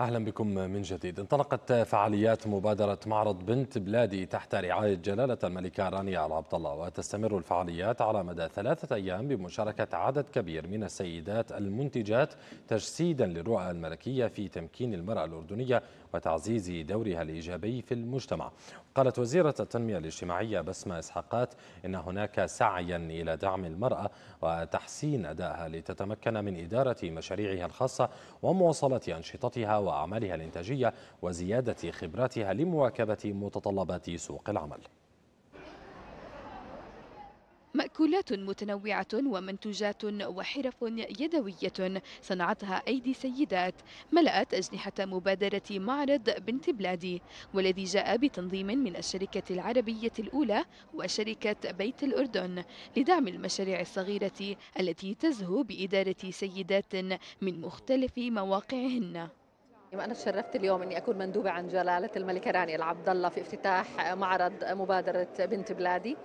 أهلا بكم من جديد انطلقت فعاليات مبادرة معرض بنت بلادي تحت رعاية جلالة الملكة رانيا العبد الله وتستمر الفعاليات على مدى ثلاثة أيام بمشاركة عدد كبير من السيدات المنتجات تجسيدا للرؤى الملكية في تمكين المرأة الأردنية وتعزيز دورها الإيجابي في المجتمع قالت وزيرة التنمية الاجتماعية بسمة إسحاقات إن هناك سعيا إلى دعم المرأة وتحسين أدائها لتتمكن من إدارة مشاريعها الخاصة ومواصلة أنشطتها وأعمالها الإنتاجية وزيادة خبراتها لمواكبة متطلبات سوق العمل مأكولات متنوعة ومنتوجات وحرف يدوية صنعتها أيدي سيدات ملأت أجنحة مبادرة معرض بنت بلادي والذي جاء بتنظيم من الشركة العربية الأولى وشركة بيت الأردن لدعم المشاريع الصغيرة التي تزهو بإدارة سيدات من مختلف مواقعهن أنا تشرفت اليوم إني أكون مندوبة عن جلالة الملكة رانيا العبد الله في افتتاح معرض مبادرة بنت بلادي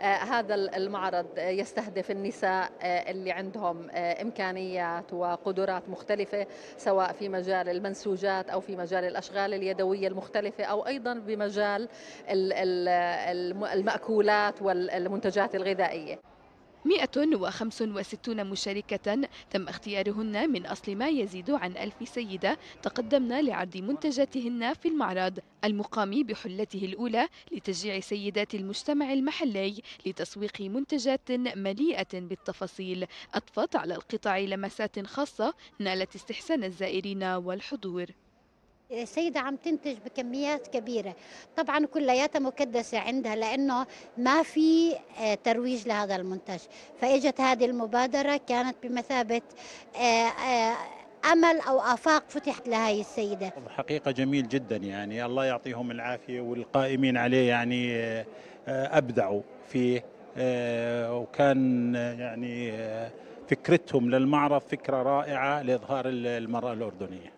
آه، هذا المعرض يستهدف النساء آه، اللي عندهم آه، إمكانيات وقدرات مختلفة سواء في مجال المنسوجات أو في مجال الأشغال اليدوية المختلفة أو أيضا بمجال المأكولات والمنتجات الغذائية 165 مشاركة تم اختيارهن من أصل ما يزيد عن ألف سيدة تقدمن لعرض منتجاتهن في المعرض المقام بحلته الأولى لتشجيع سيدات المجتمع المحلي لتسويق منتجات مليئة بالتفاصيل أضفت على القطع لمسات خاصة نالت استحسان الزائرين والحضور سيدة عم تنتج بكميات كبيرة طبعا كلياتها مكدسة عندها لأنه ما في آه، ترويج لهذا المنتج فإجت هذه المبادرة كانت بمثابة آه، آه، امل او افاق فتحت لهي السيده حقيقه جميل جدا يعني الله يعطيهم العافيه والقائمين عليه يعني ابدعوا فيه وكان يعني فكرتهم للمعرض فكره رائعه لاظهار المراه الاردنيه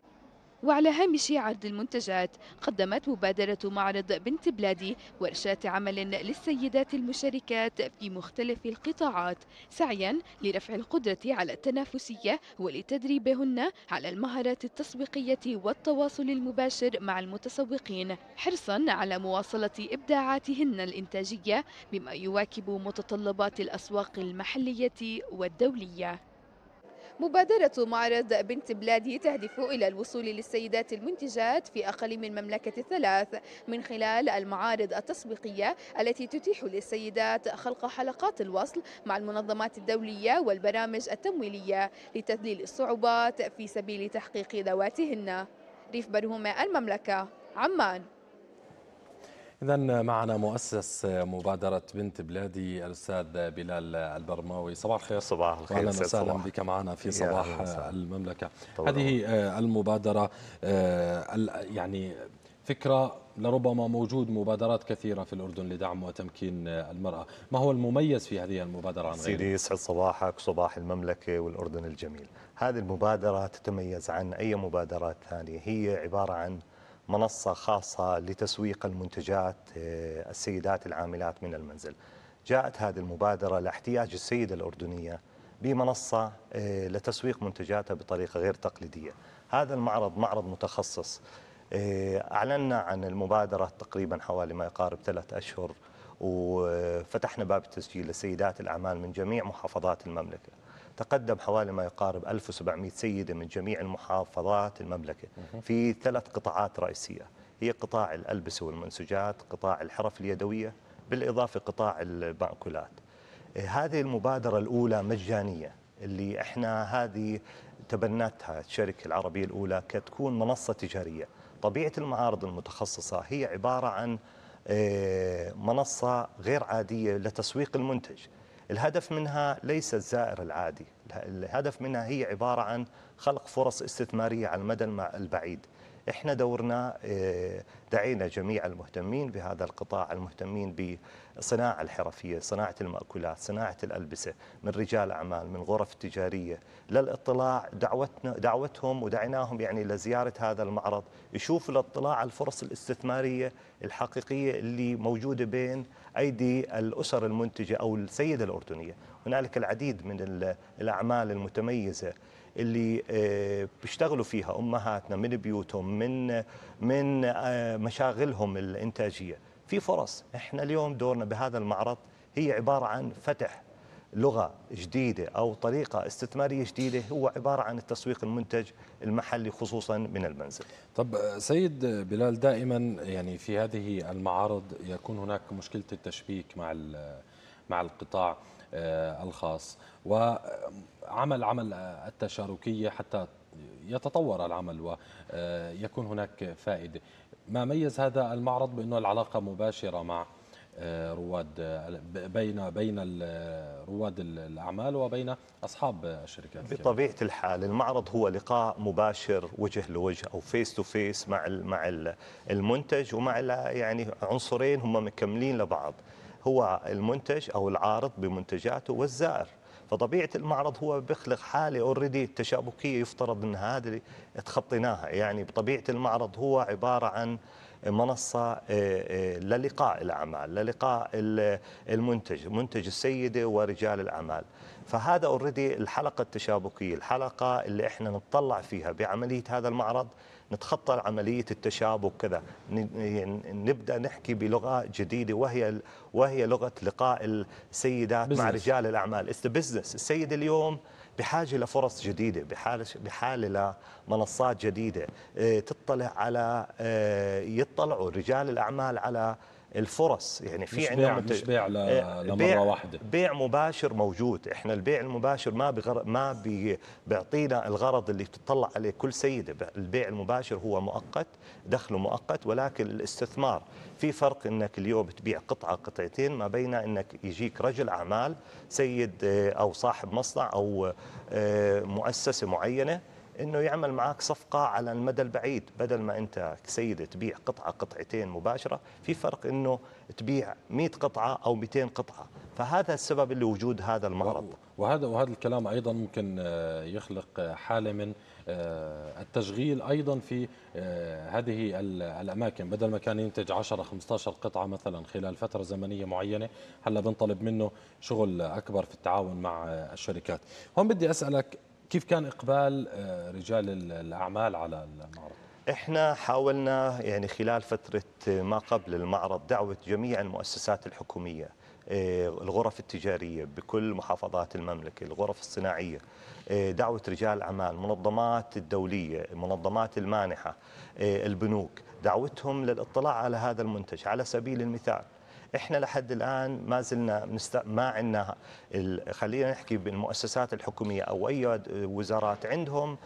وعلى هامش عرض المنتجات قدمت مبادرة معرض بنت بلادي ورشات عمل للسيدات المشاركات في مختلف القطاعات سعيا لرفع القدرة على التنافسية ولتدريبهن على المهارات التسويقية والتواصل المباشر مع المتسوقين حرصا على مواصلة إبداعاتهن الإنتاجية بما يواكب متطلبات الأسواق المحلية والدولية مبادرة معرض بنت بلادي تهدف إلى الوصول للسيدات المنتجات في أقاليم المملكة الثلاث من خلال المعارض التسويقية التي تتيح للسيدات خلق حلقات الوصل مع المنظمات الدولية والبرامج التمويلية لتذليل الصعوبات في سبيل تحقيق ذواتهن ريف برهومة المملكة عمان إذا معنا مؤسس مبادرة بنت بلادي الأستاذ بلال البرماوي صباح الخير صباح الخير أهلا وسهلا بك معنا في صباح المملكة طبعا. هذه آه، المبادرة آه، يعني فكرة لربما موجود مبادرات كثيرة في الأردن لدعم وتمكين المرأة ما هو المميز في هذه المبادرة عن سيدي يسعد صباحك صباح المملكة والأردن الجميل هذه المبادرة تتميز عن أي مبادرات ثانية هي عبارة عن منصة خاصة لتسويق المنتجات آه، السيدات العاملات من المنزل جاءت هذه المبادرة لاحتياج السيدة الأردنية بمنصة آه، لتسويق منتجاتها بطريقة غير تقليدية هذا المعرض معرض متخصص آه، أعلنا عن المبادرة تقريبا حوالي ما يقارب ثلاث أشهر وفتحنا باب التسجيل لسيدات الأعمال من جميع محافظات المملكة تقدم حوالي ما يقارب 1700 سيدة من جميع المحافظات المملكة في ثلاث قطاعات رئيسية هي قطاع الألبسة والمنسوجات قطاع الحرف اليدوية بالإضافة قطاع المأكولات إيه، هذه المبادرة الأولى مجانية اللي احنا هذه تبنتها الشركة العربية الأولى كتكون منصة تجارية طبيعة المعارض المتخصصة هي عبارة عن إيه، منصة غير عادية لتسويق المنتج الهدف منها ليس الزائر العادي الهدف منها هي عبارة عن خلق فرص استثمارية على المدى البعيد احنا دورنا آه، دعينا جميع المهتمين بهذا القطاع المهتمين بصناعة الحرفية صناعة المأكولات صناعة الألبسة من رجال أعمال من غرف تجارية للاطلاع دعوتنا دعوتهم ودعيناهم يعني لزيارة هذا المعرض يشوفوا الاطلاع على الفرص الاستثمارية الحقيقية اللي موجودة بين أيدي الأسر المنتجة أو السيدة الأردنية هنالك العديد من الأعمال المتميزة اللي آه، بيشتغلوا فيها امهاتنا من بيوتهم من من آه، مشاغلهم الانتاجيه في فرص احنا اليوم دورنا بهذا المعرض هي عباره عن فتح لغه جديده او طريقه استثماريه جديده هو عباره عن التسويق المنتج المحلي خصوصا من المنزل. طب آه، سيد بلال دائما يعني في هذه المعارض يكون هناك مشكله التشبيك مع مع القطاع آه، الخاص وعمل عمل التشاركية حتى يتطور العمل ويكون هناك فائدة ما ميز هذا المعرض بأنه العلاقة مباشرة مع آه، رواد آه، بين بين رواد الاعمال وبين اصحاب الشركات بطبيعه الحال المعرض هو لقاء مباشر وجه لوجه او فيس تو فيس مع مع المنتج ومع يعني عنصرين هم مكملين لبعض هو المنتج او العارض بمنتجاته والزائر فطبيعه المعرض هو بيخلق حاله اوريدي تشابكيه يفترض ان هذه تخطيناها يعني بطبيعه المعرض هو عباره عن منصة آه، آه، للقاء الأعمال للقاء المنتج منتج السيدة ورجال الأعمال فهذا اوريدي الحلقة التشابكية الحلقة اللي احنا نتطلع فيها بعملية هذا المعرض نتخطى عمليه التشابك كذا نبدا نحكي بلغه جديده وهي وهي لغه لقاء السيدات بزنس. مع رجال الاعمال اتس بزنس السيد اليوم بحاجة لفرص جديدة بحاجة, بحاجة لمنصات جديدة آه، تطلع على آه، يطلعوا رجال الأعمال على الفرص يعني في عندنا مش بيع لمره إيه، بيع واحده بيع مباشر موجود احنا البيع المباشر ما بغر... ما بي... بيعطينا الغرض اللي تطلع عليه كل سيده البيع المباشر هو مؤقت دخله مؤقت ولكن الاستثمار في فرق انك اليوم تبيع قطعه قطعتين ما بين انك يجيك رجل اعمال سيد إيه، او صاحب مصنع او إيه، مؤسسه معينه انه يعمل معك صفقه على المدى البعيد بدل ما انت سيده تبيع قطعه قطعتين مباشره في فرق انه تبيع 100 قطعه او 200 قطعه فهذا السبب اللي وجود هذا المعرض وهذا وهذا الكلام ايضا ممكن آه، يخلق حاله من آه، التشغيل ايضا في آه، هذه الاماكن بدل ما كان ينتج 10 15 قطعه مثلا خلال فتره زمنيه معينه هلا بنطلب منه شغل اكبر في التعاون مع الشركات هون بدي اسالك كيف كان إقبال آه، رجال الأعمال على المعرض؟ احنا حاولنا يعني خلال فترة آه، ما قبل المعرض دعوة جميع المؤسسات الحكومية آه، الغرف التجارية بكل محافظات المملكة الغرف الصناعية دعوة رجال أعمال منظمات الدولية منظمات المانحة البنوك دعوتهم للاطلاع على هذا المنتج على سبيل المثال احنا لحد الان ما زلنا منست... ما عندنا ال... خلينا نحكي بالمؤسسات الحكوميه او اي وزارات عندهم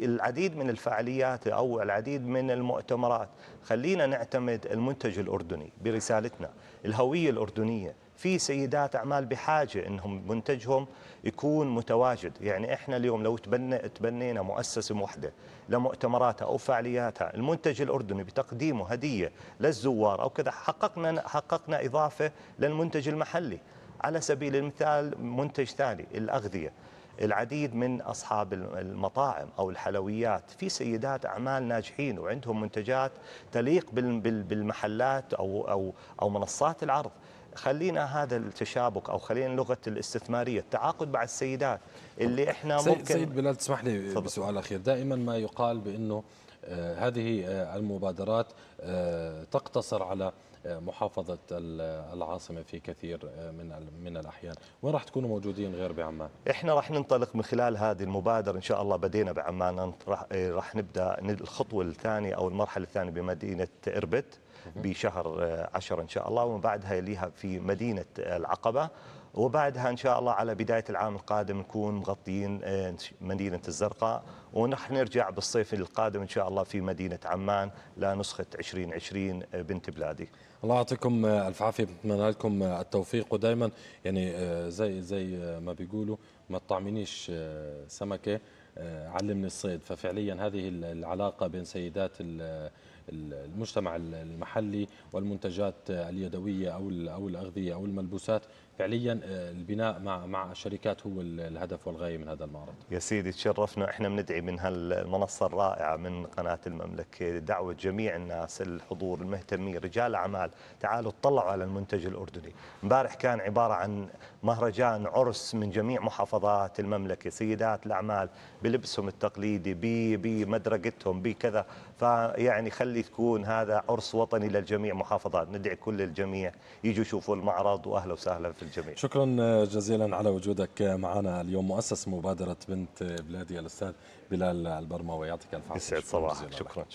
العديد من الفعاليات او العديد من المؤتمرات خلينا نعتمد المنتج الاردني برسالتنا الهويه الاردنيه في سيدات اعمال بحاجه انهم منتجهم يكون متواجد يعني احنا اليوم لو تبنى تبنينا مؤسسه موحده لمؤتمراتها او فعالياتها المنتج الاردني بتقديمه هديه للزوار او كذا حققنا حققنا اضافه للمنتج المحلي على سبيل المثال منتج ثاني الاغذيه العديد من أصحاب المطاعم أو الحلويات في سيدات أعمال ناجحين وعندهم منتجات تليق بالمحلات أو, أو, أو منصات العرض خلينا هذا التشابك او خلينا لغه الاستثماريه التعاقد مع السيدات اللي احنا سيد ممكن سيد بلال تسمح لي فضل. بسؤال اخير دائما ما يقال بانه آه، هذه آه، المبادرات آه، تقتصر على محافظة العاصمة في كثير آه، من من الأحيان وين راح تكونوا موجودين غير بعمان؟ إحنا راح ننطلق من خلال هذه المبادرة إن شاء الله بدينا بعمان آه، راح نبدأ الخطوة الثانية أو المرحلة الثانية بمدينة إربد بشهر 10 آه، إن شاء الله ومن بعدها يليها في مدينة العقبة وبعدها ان شاء الله على بدايه العام القادم نكون مغطيين آه، مدينه الزرقاء ونحن نرجع بالصيف القادم ان شاء الله في مدينه عمان لنسخه 2020 آه، بنت بلادي. الله يعطيكم آه، الف عافيه بنتمنى لكم التوفيق ودائما يعني زي زي ما بيقولوا ما تطعمنيش سمكه علمني الصيد ففعليا هذه العلاقه بين سيدات المجتمع المحلي والمنتجات اليدويه او او الاغذيه او الملبوسات فعليا آه، البناء مع مع الشركات هو الهدف والغايه من هذا المعرض. يا سيدي تشرفنا احنا بندعي من هالمنصه الرائعه من قناه المملكه دعوه جميع الناس الحضور المهتمين رجال اعمال تعالوا اطلعوا على المنتج الاردني. امبارح كان عباره عن مهرجان عرس من جميع محافظات المملكه، سيدات الاعمال بلبسهم التقليدي بمدرقتهم بكذا فيعني خلي تكون هذا عرس وطني للجميع محافظات، ندعي كل الجميع يجوا يشوفوا المعرض واهلا وسهلا في الجميع شكرا جزيلا على وجودك معنا اليوم مؤسس مبادرة بنت بلادي الأستاذ بلال البرماوي يعطيك الف عافية يسعد صباحك شكرا, شكرا.